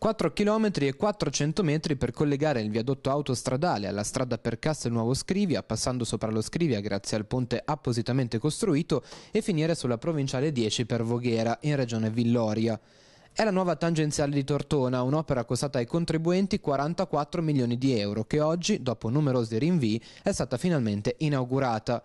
4 km e 400 metri per collegare il viadotto autostradale alla strada per Castelnuovo Scrivia, passando sopra lo Scrivia grazie al ponte appositamente costruito e finire sulla provinciale 10 per Voghera, in regione Villoria. È la nuova tangenziale di Tortona, un'opera costata ai contribuenti 44 milioni di euro, che oggi, dopo numerosi rinvii, è stata finalmente inaugurata.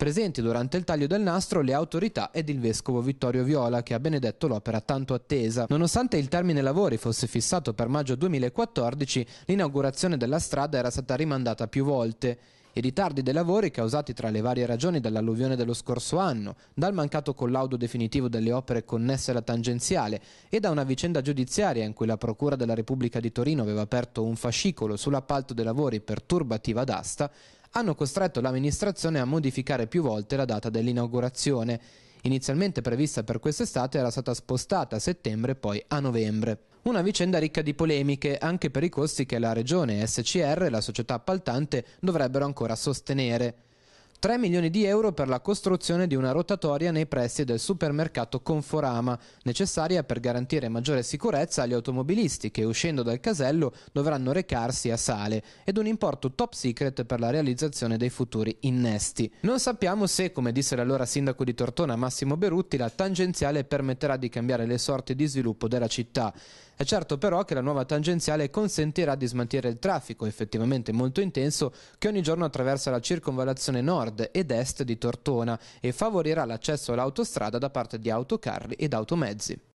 Presenti durante il taglio del nastro le autorità ed il vescovo Vittorio Viola che ha benedetto l'opera tanto attesa. Nonostante il termine lavori fosse fissato per maggio 2014, l'inaugurazione della strada era stata rimandata più volte. I ritardi dei lavori, causati tra le varie ragioni dall'alluvione dello scorso anno, dal mancato collaudo definitivo delle opere connesse alla tangenziale e da una vicenda giudiziaria in cui la Procura della Repubblica di Torino aveva aperto un fascicolo sull'appalto dei lavori per turbativa d'asta, hanno costretto l'amministrazione a modificare più volte la data dell'inaugurazione. Inizialmente prevista per quest'estate era stata spostata a settembre poi a novembre. Una vicenda ricca di polemiche anche per i costi che la Regione SCR e la società appaltante dovrebbero ancora sostenere. 3 milioni di euro per la costruzione di una rotatoria nei pressi del supermercato Conforama, necessaria per garantire maggiore sicurezza agli automobilisti che uscendo dal casello dovranno recarsi a Sale, ed un importo top secret per la realizzazione dei futuri innesti. Non sappiamo se, come disse l'allora sindaco di Tortona Massimo Berutti, la tangenziale permetterà di cambiare le sorti di sviluppo della città. È certo però che la nuova tangenziale consentirà di smaltire il traffico, effettivamente molto intenso, che ogni giorno attraversa la circonvallazione nord nord ed est di Tortona e favorirà l'accesso all'autostrada da parte di autocarri ed automezzi.